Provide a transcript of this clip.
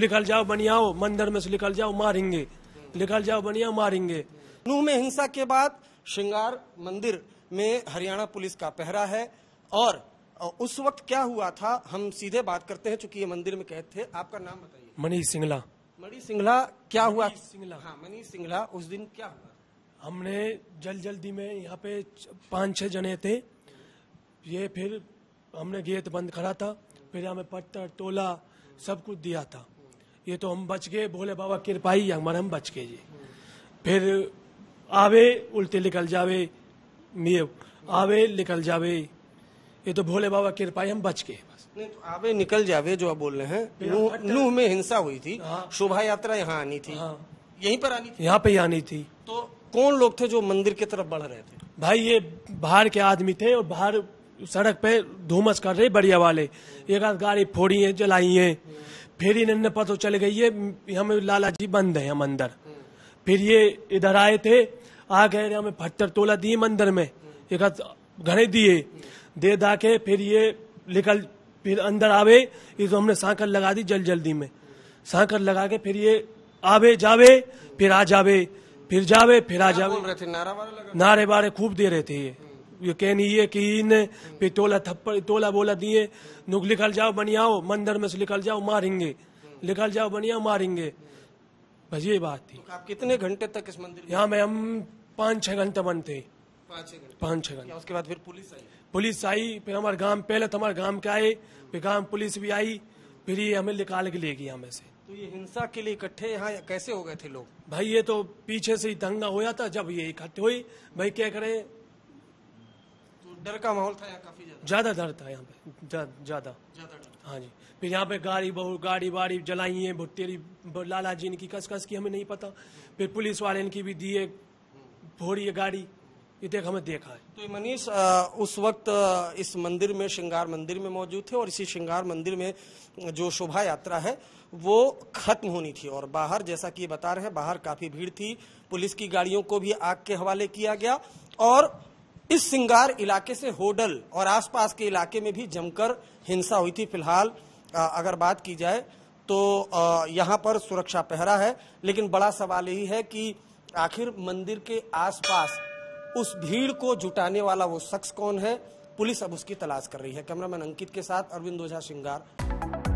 लिखल जाओ बनियाओ मंदिर में से निकल जाओ मारेंगे लिखल जाओ बनियाओ मारेंगे नू में हिंसा के बाद श्रृंगार मंदिर में हरियाणा पुलिस का पहरा है और उस वक्त क्या हुआ था हम सीधे बात करते हैं चूंकि ये मंदिर में कहते थे आपका नाम बताइए मनीष सिंगला मनीष सिंगला क्या हुआ सिंगला हाँ मनीष सिंगला उस दिन क्या हुआ हमने जल जल्दी में यहाँ पे पाँच छह जने थे ये फिर हमने गेट बंद करा था फिर हमें पत्थर टोला सब कुछ दिया था ये तो हम बच गए भोले बाबा कृपाई हमारे हम बच गए जी फिर आवे उल्टे निकल जावे नियम आवे निकल जावे ये तो भोले बाबा कृपाई हम बच गए नहीं तो आवे निकल जावे जो आप बोल रहे हैं नूह में हिंसा हुई थी हाँ। शोभा यात्रा यहाँ आनी थी हाँ। यहीं पर आनी थी यहाँ पे आनी थी तो कौन लोग थे जो मंदिर की तरफ बढ़ रहे थे भाई ये बाहर के आदमी थे और बाहर सड़क पे धूमस कर रहे बढ़िया वाले एक आध गाड़ी फोड़ी है जलाई है फिर इन्हें पता चल गई ये हम लाला जी बंद है हम अंदर फिर ये इधर आए थे आ गए हमें पत्थर तोला दिए मंदिर में एक घने दिए दे दा के फिर ये निकल फिर अंदर आवे ये तो हमने सांकर लगा दी जल जल्दी में सांकर लगा के फिर ये आवे जावे फिर आ जावे फिर जावे फिर आ जावे नारे बारे खूब दे रहे थे ये कह नहीं है कि इन्हें पे टोला थप्पड़ टोला बोला दिए नुक निकल जाओ बनियाओ मंदिर में से निकल जाओ मारेंगे निकल जाओ बनियाओ मारेंगे बस ये बात थी तो आप कितने घंटे तक इस मंदिर यहाँ में हम पाँच छह घंटे बनते थे पाँच छह घंटे उसके बाद फिर पुलिस आई पुलिस आई फिर हमारे गांव पहले तो हमारे गांव के आए फिर गांव पुलिस भी आई फिर ये हमें निकाल के लिए गई हमें से तो ये हिंसा के लिए इकट्ठे यहाँ कैसे हो गए थे लोग भाई ये तो पीछे से ही दंगा होया था जब ये इकट्ठे हुई भाई क्या करें डर का माहौल था यहाँ काफी ज्यादा डर था यहाँ पे ज्यादा हाँ जी फिर यहाँ पे गाड़ी बहु गाड़ी वाड़ी जलाई है भुट्टेरी लाला जी इनकी कस कस की हमें नहीं पता फिर पुलिस वाले इनकी भी दिए भोड़ी है गाड़ी ये देख हमें देखा है तो मनीष उस वक्त इस मंदिर में श्रृंगार मंदिर में मौजूद थे और इसी श्रृंगार मंदिर में जो शोभा यात्रा है वो खत्म होनी थी और बाहर जैसा कि बता रहे हैं बाहर काफी भीड़ थी पुलिस की गाड़ियों को भी आग के हवाले किया गया और इस सिंगार इलाके से होडल और आसपास के इलाके में भी जमकर हिंसा हुई थी फिलहाल अगर बात की जाए तो यहाँ पर सुरक्षा पहरा है लेकिन बड़ा सवाल यही है कि आखिर मंदिर के आसपास उस भीड़ को जुटाने वाला वो शख्स कौन है पुलिस अब उसकी तलाश कर रही है कैमरामैन अंकित के साथ अरविंद ओझा श्रृंगार